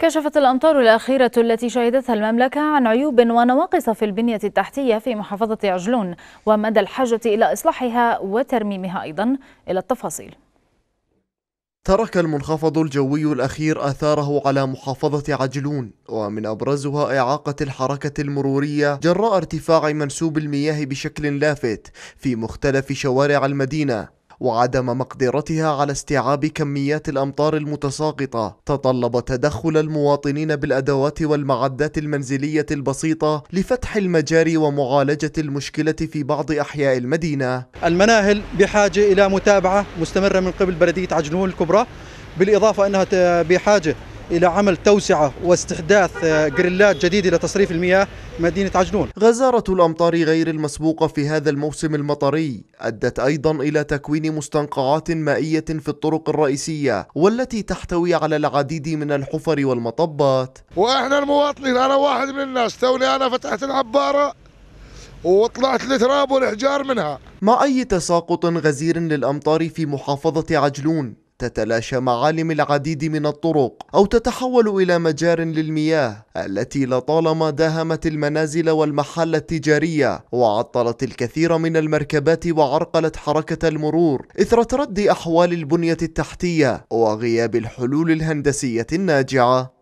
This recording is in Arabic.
كشفت الأمطار الأخيرة التي شهدتها المملكة عن عيوب ونواقص في البنية التحتية في محافظة عجلون ومدى الحاجة إلى إصلاحها وترميمها أيضا إلى التفاصيل ترك المنخفض الجوي الأخير أثاره على محافظة عجلون ومن أبرزها إعاقة الحركة المرورية جراء ارتفاع منسوب المياه بشكل لافت في مختلف شوارع المدينة وعدم مقدرتها على استيعاب كميات الامطار المتساقطه تطلب تدخل المواطنين بالادوات والمعدات المنزليه البسيطه لفتح المجاري ومعالجه المشكله في بعض احياء المدينه المناهل بحاجه الى متابعه مستمره من قبل بلديه عجنون الكبرى بالاضافه انها بحاجه الى عمل توسعه واستحداث آه، جريلات جديده لتصريف المياه مدينه عجلون. غزاره الامطار غير المسبوقه في هذا الموسم المطري ادت ايضا الى تكوين مستنقعات مائيه في الطرق الرئيسيه والتي تحتوي على العديد من الحفر والمطبات. واحنا المواطنين انا واحد من الناس توني انا فتحت العباره وطلعت التراب والحجار منها مع أي تساقط غزير للأمطار في محافظة عجلون تتلاشى معالم العديد من الطرق أو تتحول إلى مجار للمياه التي لطالما داهمت المنازل والمحال التجارية وعطلت الكثير من المركبات وعرقلت حركة المرور إثر تردي أحوال البنية التحتية وغياب الحلول الهندسية الناجعة